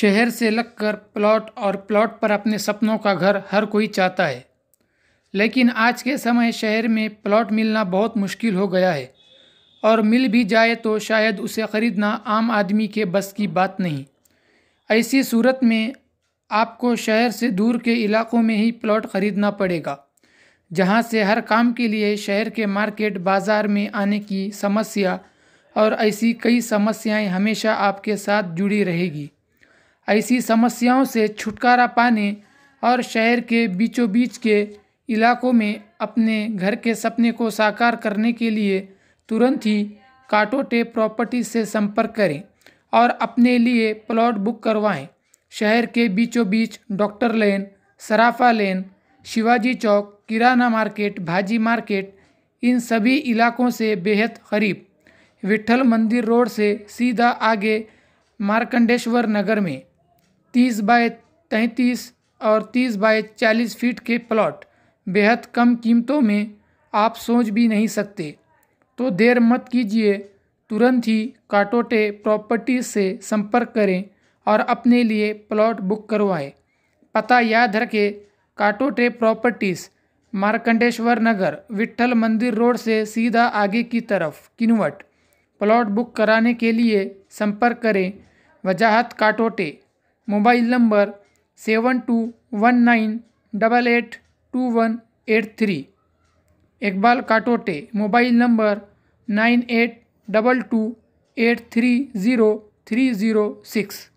शहर से लगकर प्लॉट और प्लॉट पर अपने सपनों का घर हर कोई चाहता है लेकिन आज के समय शहर में प्लॉट मिलना बहुत मुश्किल हो गया है और मिल भी जाए तो शायद उसे ख़रीदना आम आदमी के बस की बात नहीं ऐसी सूरत में आपको शहर से दूर के इलाक़ों में ही प्लॉट ख़रीदना पड़ेगा जहाँ से हर काम के लिए शहर के मार्केट बाज़ार में आने की समस्या और ऐसी कई समस्याएं हमेशा आपके साथ जुड़ी रहेगी ऐसी समस्याओं से छुटकारा पाने और शहर के बीचों बीच के इलाकों में अपने घर के सपने को साकार करने के लिए तुरंत ही काटोटे प्रॉपर्टी से संपर्क करें और अपने लिए प्लॉट बुक करवाएं शहर के बीचों बीच doctor lane Sarafa lane Shivaji Chowk Kirana market Bhaji market इन सभी इलाकों से बेहद करीब विठल मंदिर रोड से सीधा आगे मार्कंडेश्वर नगर में तीस बाय तैंतीस और तीस बाय चालीस फीट के प्लॉट बेहद कम कीमतों में आप सोच भी नहीं सकते तो देर मत कीजिए तुरंत ही काटोटे प्रॉपर्टी से संपर्क करें और अपने लिए प्लॉट बुक करवाएं पता याद रखें काटोटे प्रॉपर्टीज़ मार्कंडेश्वर नगर विट्ठल मंदिर रोड से सीधा आगे की तरफ किनवट प्लॉट बुक कराने के लिए संपर्क करें Wajahat Katote mobile number seven two one nine double eight two one eight three Iqbal Katote mobile number nine eight double two eight three zero three zero six